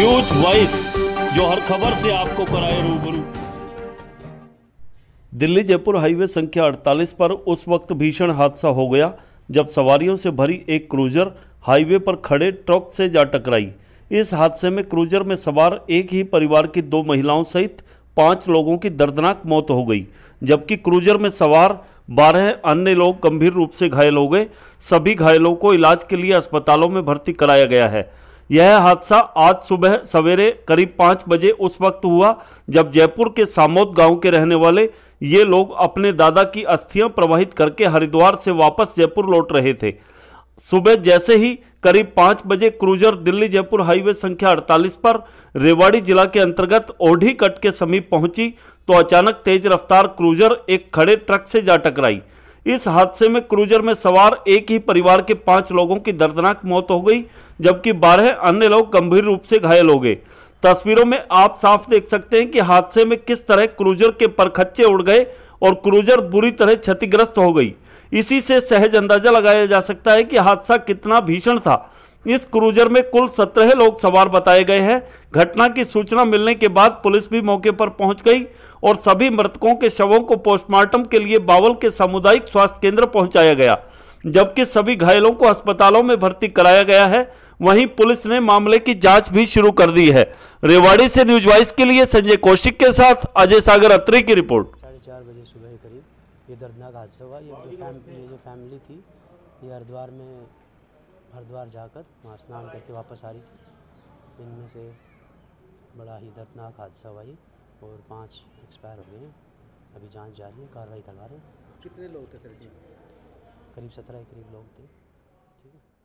news voice जो हर खबर से आपको कराए रूबरू दिल्ली जयपुर हाईवे संख्या 48 पर उस वक्त भीषण हादसा हो गया जब सवारियों से भरी एक क्रूजर हाईवे पर खड़े ट्रक से जा टकराई इस हादसे में क्रूजर में सवार एक ही परिवार की दो महिलाओं सहित पांच लोगों की दर्दनाक मौत हो गई जबकि क्रूजर में सवार बारह अन्य लोग गंभीर रूप से घायल हो गए सभी घायलों को इलाज के लिए अस्पतालों में भर्ती कराया गया है यह हादसा आज सुबह सवेरे करीब पाँच बजे उस वक्त हुआ जब जयपुर के सामोद गांव के रहने वाले ये लोग अपने दादा की अस्थियां प्रवाहित करके हरिद्वार से वापस जयपुर लौट रहे थे सुबह जैसे ही करीब पाँच बजे क्रूजर दिल्ली जयपुर हाईवे संख्या 48 पर रेवाड़ी जिला के अंतर्गत ओढ़ी कट के समीप पहुंची तो अचानक तेज रफ्तार क्रूजर एक खड़े ट्रक से जा टकराई इस हादसे में क्रूजर में सवार एक ही परिवार के पांच लोगों की दर्दनाक मौत हो गई जबकि बारह अन्य लोग गंभीर रूप से घायल हो गए तस्वीरों में आप साफ देख सकते हैं कि हादसे में किस तरह क्रूजर के परखच्चे उड़ गए और क्रूजर बुरी तरह क्षतिग्रस्त हो गई इसी से सहज अंदाजा लगाया जा सकता है कि हादसा कितना भीषण था इस क्रूजर में कुल सत्रह लोग सवार बताए गए हैं घटना की सूचना मिलने के बाद पुलिस भी मौके पर पहुंच गई और सभी मृतकों के शवों को पोस्टमार्टम के लिए बावल के सामुदायिक स्वास्थ्य केंद्र पहुंचाया गया जबकि सभी घायलों को अस्पतालों में भर्ती कराया गया है वहीं पुलिस ने मामले की जांच भी शुरू कर दी है रेवाड़ी से न्यूज वाइस के लिए संजय कौशिक के साथ अजय सागर अत्री की रिपोर्ट बजे सुबह करीब ये दर्दनाक हादसा हुआ ये जो फैमिली थी ये हरिद्वार में हरिद्वार जाकर वहाँ स्नान हाँ करके वापस आ रही थी इनमें से बड़ा ही दर्दनाक हादसा हुआ और पाँच एक्सपायर हो गए हैं अभी जांच जारी है कार्रवाई करवा रहे हैं कितने लोग थे सर जी करीब सत्रह करीब लोग थे ठीक है